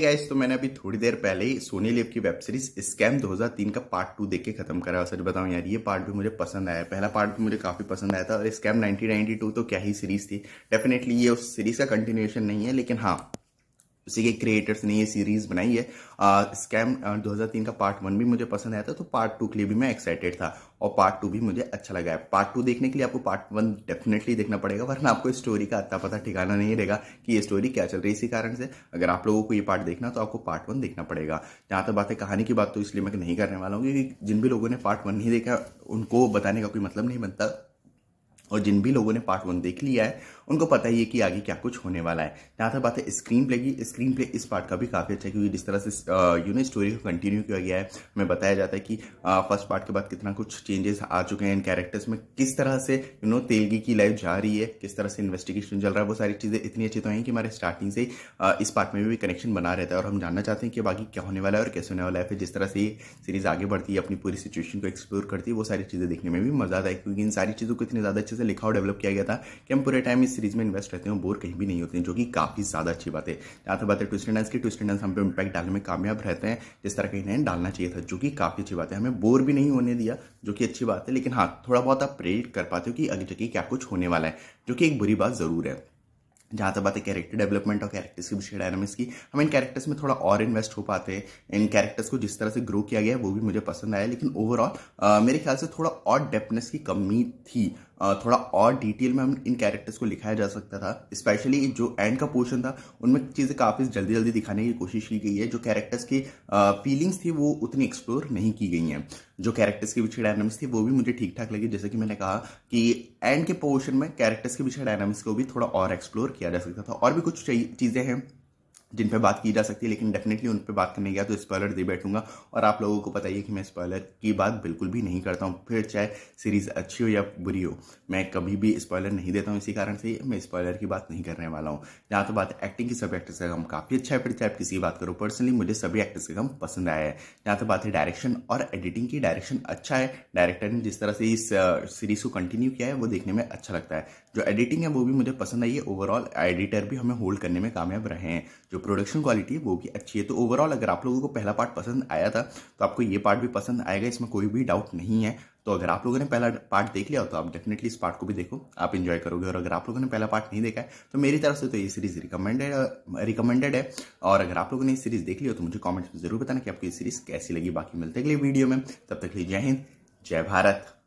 guys तो मैंने अभी थोड़ी देर पहले ही सोनी लिव की वेब सीरीज स्कैम 2003 का पार्ट टू देख के खत्म करा सर बताऊं यार ये पार्ट भी मुझे पसंद आया पहला पार्ट भी मुझे काफी पसंद आया था और स्कैम 1992 तो क्या ही सीरीज थी डेफिनेटली ये उस सीरीज का कंटिन्यूएशन नहीं है लेकिन हाँ उसी के क्रिएटर्स ने ये सीरीज बनाई है आ, स्कैम 2003 का पार्ट वन भी मुझे पसंद आया था तो पार्ट टू के लिए भी मैं एक्साइटेड था और पार्ट टू भी मुझे अच्छा लगा है पार्ट टू देखने के लिए आपको पार्ट वन डेफिनेटली देखना पड़ेगा वरना आपको स्टोरी का अतः पता ठिकाना नहीं रहेगा कि ये स्टोरी क्या चल रही है इसी कारण से अगर आप लोगों को ये पार्ट देखना तो आपको पार्ट वन देखना पड़ेगा जहाँ तक तो बात है कहानी की बात तो इसलिए मैं नहीं करने वाला हूँ क्योंकि जिन भी लोगों ने पार्ट वन नहीं देखा उनको बताने का कोई मतलब नहीं बनता और जिन भी लोगों ने पार्ट वन देख लिया है उनको पता ही है कि आगे क्या कुछ होने वाला है जहां तक बात है स्क्रीन प्ले की स्क्रीन प्ले इस पार्ट का भी काफ़ी अच्छा है क्योंकि जिस तरह से यू नो स्टोरी को कंटिन्यू किया गया है हमें बताया जाता है कि फर्स्ट पार्ट के बाद कितना कुछ चेंजेस आ चुके हैं इन कैरेक्टर्स में किस तरह से यू नो तेलगी की लाइफ जा रही है किस तरह से इन्वेस्टिगेशन चल रहा है वो सारी चीज़ें इतनी अच्छी तो हैं कि हमारे स्टार्टिंग से इस पार्ट में भी कनेक्शन बना रहता है और हम जानना चाहते हैं कि बाकी क्या होने वाला है और कैसे होने वाला है फिर जिस तरह से ये सीरीज़ आगे बढ़ती है अपनी पूरी सिचुएशन को एक्सप्लोर करती है वो सारी चीज़ें देखने में भी मज़ा आता है क्योंकि इन सारी चीज़ों को इतने ज़्यादा अच्छे से से लिखा और डेवलप किया गया था कि हम पूरे टाइम इस सीरीज में इन्वेस्ट रहते हैं बोर कहीं भी नहीं होते हैं जो कि काफ़ी ज़्यादा अच्छी बात है जहाँ तक बात है ट्विस्ट डांस की ट्विस्ट डांस हम पे इम्पैक्ट डालने में कामयाब रहते हैं जिस तरह कहीं नहीं डालना चाहिए था जो कि काफ़ी अच्छी बात है हमें बोर भी नहीं होने दिया जो कि अच्छी बात है लेकिन हाँ थोड़ा बहुत आप प्रेरित कर पाते हो कि अगली जगह क्या कुछ होने वाला है जो कि एक बुरी बात ज़रूर है जहाँ तक बात है कैरेक्टर डेवलपमेंट और कैरेक्टर्स की विषय डायनामिक्स की हम इन कैरेक्टर्स में थोड़ा और इन्वेस्ट हो पाते हैं इन कैरेक्टर्स को जिस तरह से ग्रो किया गया है वो भी मुझे पसंद आया लेकिन ओवरऑल मेरे ख्याल से थोड़ा और डेप्थनेस की कमी थी थोड़ा और डिटेल में हम इन कैरेक्टर्स को लिखाया जा सकता था स्पेशली जो एंड का पोर्शन था उनमें चीज़ें काफ़ी जल्दी जल्दी दिखाने की कोशिश की गई है जो कैरेक्टर्स की फीलिंग्स थी वो उतनी एक्सप्लोर नहीं की गई हैं जो कैरेक्टर्स के पीछे डायनामिक्स थी वो भी मुझे ठीक ठाक लगी जैसे कि मैंने कहा कि एंड के पोर्शन में कैरेक्टर्स के पीछे डायनामिक्स को भी थोड़ा और एक्सप्लोर किया जा सकता था और भी कुछ चीज़ें हैं जिन पर बात की जा सकती है लेकिन डेफिनेटली उन पर बात करने गया तो स्पॉयलर दे बैठूंगा और आप लोगों को बताइए कि मैं स्पॉयलर की बात बिल्कुल भी नहीं करता हूँ फिर चाहे सीरीज़ अच्छी हो या बुरी हो मैं कभी भी स्पॉयलर नहीं देता हूँ इसी कारण से मैं स्पॉयलर की बात नहीं करने वाला हूँ जहाँ तो बात एक्टिंग की सभी एक्टर्स का काम काफ़ी अच्छा है फिर चाहे आप किसी की बात करो पर्सनली मुझे सभी एक्टर्स का काम पसंद आया है जहाँ तो बात है डायरेक्शन और एडिटिंग की डायरेक्शन अच्छा है डायरेक्टर ने जिस तरह से इस सीरीज़ को कंटिन्यू किया है वो देखने में अच्छा लगता है जो एडिटिंग है वो भी मुझे पसंद आई है ओवरऑल एडिटर भी हमें होल्ड करने में कामयाब रहे हैं जो प्रोडक्शन क्वालिटी है वो भी अच्छी है तो ओवरऑल अगर आप लोगों को पहला पार्ट पसंद आया था तो आपको ये पार्ट भी पसंद आएगा इसमें कोई भी डाउट नहीं है तो अगर आप लोगों ने पहला पार्ट देख लिया तो आप डेफिनेटली इस पार्ट को भी देखो आप इन्जॉय करोगे और अगर आप लोगों ने पहला पार्ट नहीं देखा है तो मेरी तरफ से तो ये सीरीज रिकमेंडेड रिकमेंडेड है और अगर आप लोगों ने ये सीरीज देख ली हो तो मुझे कॉमेंट्स में जरूर बताना कि आपको ये सीरीज कैसी लगी बाकी मिलते अगले वीडियो में तब तक लिए जय हिंद जय भारत